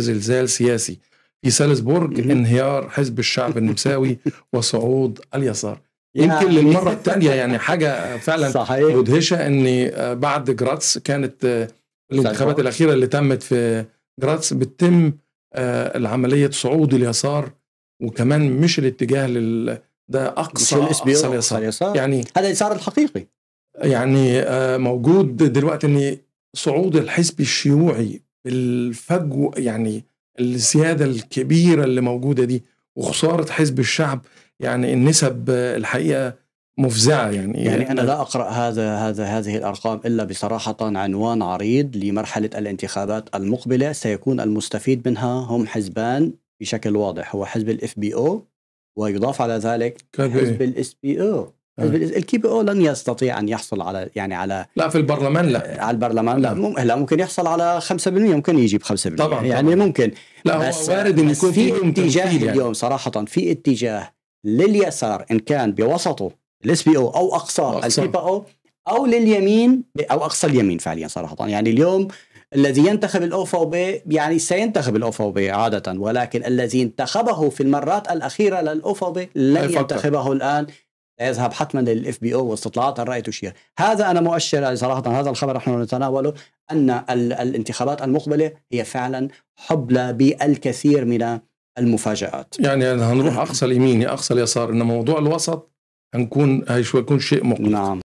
زلزال سياسي في سالزبورج انهيار حزب الشعب النمساوي وصعود اليسار يمكن للمره الثانيه يعني حاجه فعلا صحيح. مدهشه ان بعد جراتس كانت آه، الانتخابات الاخيره اللي تمت في جراتس بتتم آه، العمليه صعود اليسار وكمان مش الاتجاه لل ده اقصى اقصى اليسار يعني هذا اليسار الحقيقي يعني آه، موجود دلوقتي ان صعود الحزب الشيوعي بالفجوه يعني الزياده الكبيره اللي موجوده دي وخساره حزب الشعب يعني النسب الحقيقه مفزعه يعني يعني انا لا اقرا هذا هذا هذه الارقام الا بصراحه عنوان عريض لمرحله الانتخابات المقبله سيكون المستفيد منها هم حزبان بشكل واضح هو حزب الاف بي او ويضاف على ذلك حزب الاس بي او نعم. الكي بي او لن يستطيع ان يحصل على يعني على لا في البرلمان لا آه، على البرلمان لا نعم. مم لا ممكن يحصل على 5% ممكن يجيب 5% طبعا, طبعا يعني ممكن لا بس هو وارد بس يكون في اتجاه يعني. اليوم صراحه في اتجاه لليسار ان كان بوسطه الاس بي او او اقصاه الكي بي او او لليمين او اقصى اليمين فعليا صراحه يعني اليوم الذي ينتخب الاوفا بي يعني سينتخب الاوفا بي عاده ولكن الذي انتخبه في المرات الاخيره للاوفا بي لن ينتخبه الان يذهب حتما للاف بي او واستطلاعات الراي تشير هذا انا مؤشر يعني صراحه هذا الخبر نحن نتناوله ان الانتخابات المقبله هي فعلا حبلى بالكثير من المفاجات يعني هنروح اقصى اليمين اقصى اليسار ان موضوع الوسط هنكون يكون شيء مقلق نعم